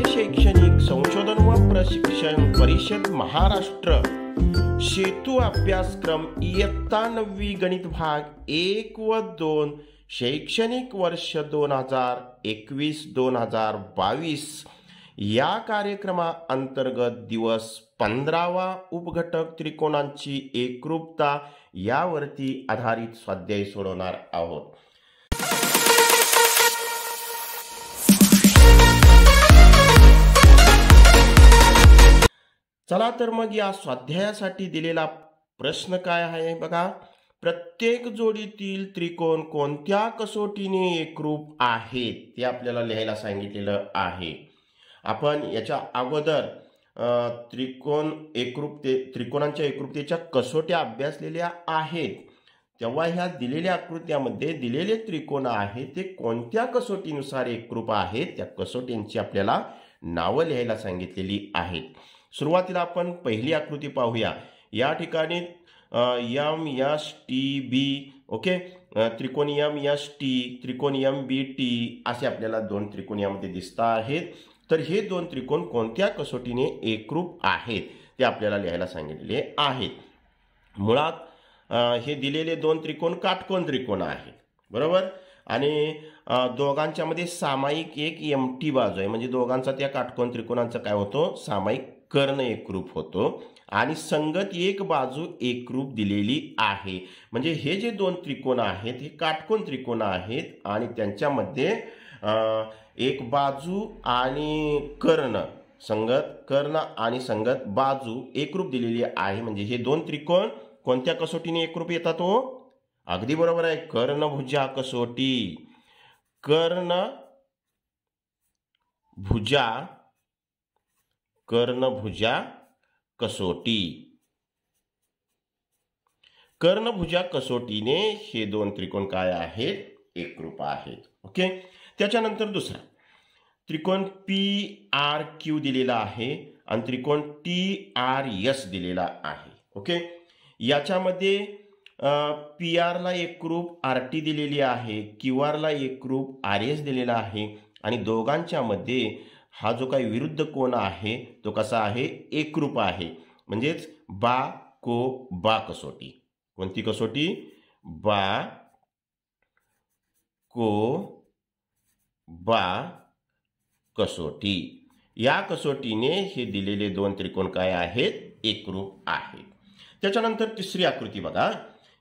राज्य शैक्षणिक संशोधन व प्रशिक्षण परिषद महाराष्ट्र सेतू अभ्यासक्रम इयत्ता नववी गणित भाग एक व दोन शैक्षणिक वर्ष दोन हजार एकवीस दोन हजार बावीस या अंतर्गत दिवस पंधरावा उपघटक त्रिकोणांची एकरूपता यावरती आधारित स्वाध्याय सोडवणार आहोत चला तर मग या स्वाध्यायासाठी दिलेला प्रश्न काय आहे बघा प्रत्येक जोडीतील त्रिकोण कोणत्या कसोटीने एकरूप आहेत ते आपल्याला लिहायला सांगितलेलं आहे आपण याच्या अगोदर त्रिकोण एकरूपते त्रिकोणांच्या एकरूपतेच्या कसोट्या अभ्यासलेल्या आहेत तेव्हा ह्या दिलेल्या आकृत्यामध्ये दिलेले त्रिकोण आहेत ते कोणत्या कसोटीनुसार एकरूप आहेत त्या कसोटींची आपल्याला नावं लिहायला सांगितलेली आहेत सुरुवातीला आपण पहिली आकृती पाहूया या ठिकाणी M S T B okay त्रिकोण यम यश टी त्रिकोण यम बी टी असे आपल्याला दोन त्रिकोण यामध्ये दिसत आहेत तर हे दोन त्रिकोण कोणत्या कसोटीने एकरूप आहेत ते आपल्याला लिहायला सांगितले आहेत मुळात हे दिलेले दोन त्रिकोण काटकोण त्रिकोण आहेत बरोबर आणि दोघांच्यामध्ये सामायिक एक एम टी बाजू आहे म्हणजे दोघांचा त्या काटकोण त्रिकोणांचा काय होतो सामायिक कर्ण एकरूप होतो आणि संगत एक बाजू एकरूप दिलेली आहे म्हणजे हे जे दोन त्रिकोण आहेत हे काटकोण त्रिकोण आहेत आणि त्यांच्यामध्ये एक बाजू आणि कर्ण संगत कर्ण आणि संगत बाजू एकरूप दिलेली आहे म्हणजे हे दोन त्रिकोण कोणत्या कसोटीने एकरूप येतात हो अगदी बरोबर आहे कर्णभुजा कसोटी कर्ण भुजा कर्णभुजा कसोटी कर्णभुजा कसोटीने हे दोन त्रिकोण काय आहेत रूप आहेत ओके त्याच्यानंतर दुसरा त्रिकोण पी आर क्यू दिलेला आहे आणि त्रिकोण टी आर एस दिलेला आहे ओके याच्यामध्ये पी आरला एक रूप आर टी दिलेली आहे क्यू आरला एक रूप आर एस दिलेला आहे आणि मध्ये हा जो काही विरुद्ध कोण आहे तो कसा आहे एकरूप आहे म्हणजेच बा को बा कसोटी कोणती कसोटी बा को बा कसोटी या कसोटीने हे दिलेले दोन त्रिकोण काय आहेत एकरूप आहेत त्याच्यानंतर तिसरी आकृती बघा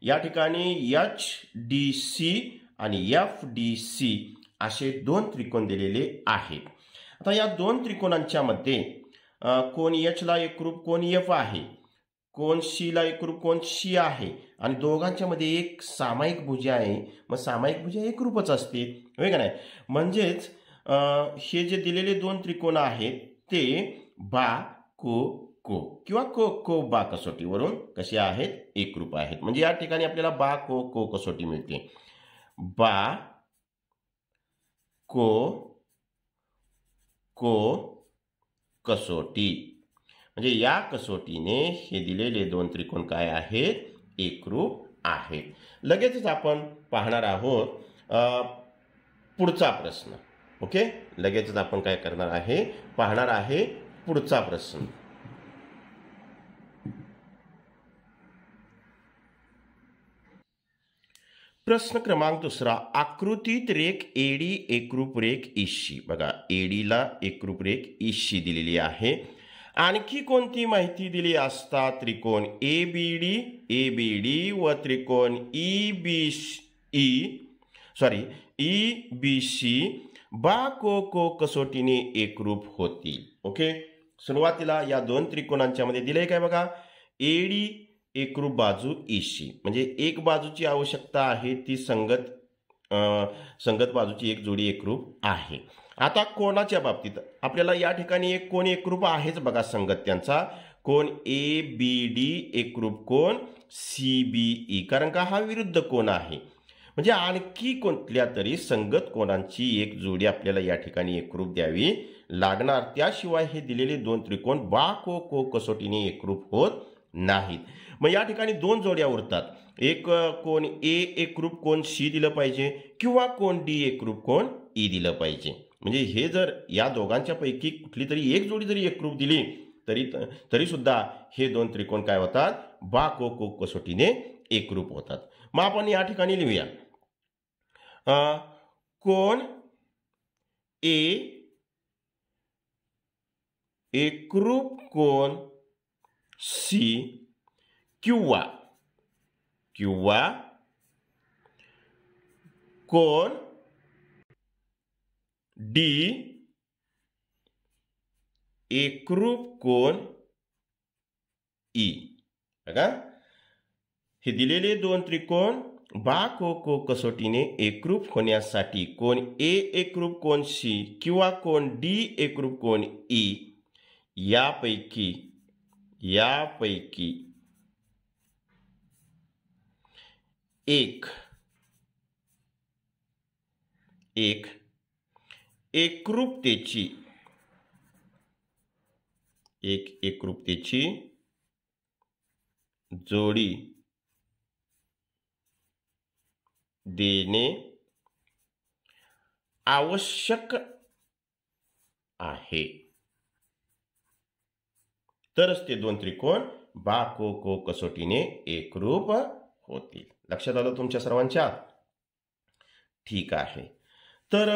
या ठिकाणी एच डी सी आणि एफ डी सी असे दोन त्रिकोण दिलेले आहेत आता या दोन त्रिकोणांच्या मध्ये कोण यचला एकरूप कोण एफ आहे कोण सी ला एकरूप कोण शी आहे आणि दोघांच्या मध्ये एक सामायिक भुजा आहे मग सामायिक भुजा एकरूपच असते होय का नाही म्हणजेच हे जे दिलेले दोन त्रिकोण आहेत ते बा को को किंवा को को बा कसोटीवरून कसे आहेत एकरूप आहेत म्हणजे या ठिकाणी आपल्याला बा को को कसोटी मिळते बा को को कसोटी म्हणजे या कसोटीने हे दिलेले दोन त्रिकोण काय आहेत एकरूप आहेत लगेचच आपण पाहणार आहोत पुढचा प्रश्न ओके लगेचच आपण काय करणार आहे पाहणार आहे पुढचा प्रश्न प्रश्न क्रमांक दुसरा आकृतीत रेख एडी एकरूप रेख ईशी e बघा एडीला एकरूप रेख ईशी e दिलेली आहे आणखी कोणती माहिती दिली असता त्रिकोण A B D A B D व त्रिकोण E B E sorry E B C बा को को कसोटीने एकरूप होतील ओके सुरुवातीला या दोन त्रिकोणांच्या मध्ये दिले काय बघा एडी एकरूप बाजू ईशी म्हणजे एक बाजूची आवश्यकता आहे ती संगत संगत बाजूची एक जोडी एकरूप आहे आता कोणाच्या बाबतीत आपल्याला या ठिकाणी एक कोण एकरूप आहेच बघा संगत त्यांचा कोण ए बी डी एकरूप कोण सी बी ई कारण का हा विरुद्ध कोण आहे म्हणजे आणखी कोणत्या तरी संगत कोणांची एक जोडी आपल्याला या ठिकाणी एकरूप द्यावी लागणार त्याशिवाय हे दिलेले दोन त्रिकोण बा को को कसोटीने एकरूप होत नाहीत मग या ठिकाणी दोन जोड्या उरतात एक कोण ए एकरूप कोण सी दिलं पाहिजे किंवा कोण डी एकरूप कोण ई दिलं पाहिजे म्हणजे हे जर या दोघांच्या पैकी कुठली तरी एक जोडी जरी एकरूप दिली तरी तरी सुद्धा हे दोन त्रिकोण काय होतात बा को को कसोटीने एकरूप होतात मग आपण या ठिकाणी लिहूया कोण ए एकरूप कोण सी किंवा किंवा कोण डी एकरूप कोण ई बघा हे दिलेले दोन त्रिकोण बा को को कसोटीने एकरूप होण्यासाठी कोण ए एकरूप कोण सी किंवा कोण डी एकरूप कोण ई यापैकी यापैकी एक एक एकरूपतेची एक एकरूपतेची जोडी देणे आवश्यक आहे तरच ते दोन त्रिकोण बाको को को कसोटीने एकरूप होतील लक्षात आलं तुमच्या सर्वांच्या ठीक आहे तर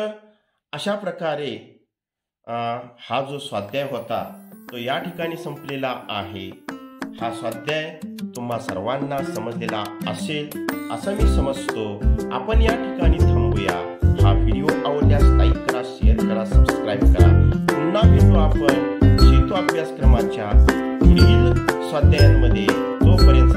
अशा प्रकारे हा जो स्वाध्याय होता तो या ठिकाणी संपलेला आहे हा स्वाध्याय तुम्हा सर्वांना समजलेला असेल असं मी समजतो आपण या ठिकाणी थांबूया हा व्हिडिओ आवडल्यास लाईक करा शेअर करा सबस्क्राईब करा पुन्हा भेटू आपण शेतो अभ्यासक्रमाच्या पुढील स्वाध्यायांमध्ये तोपर्यंत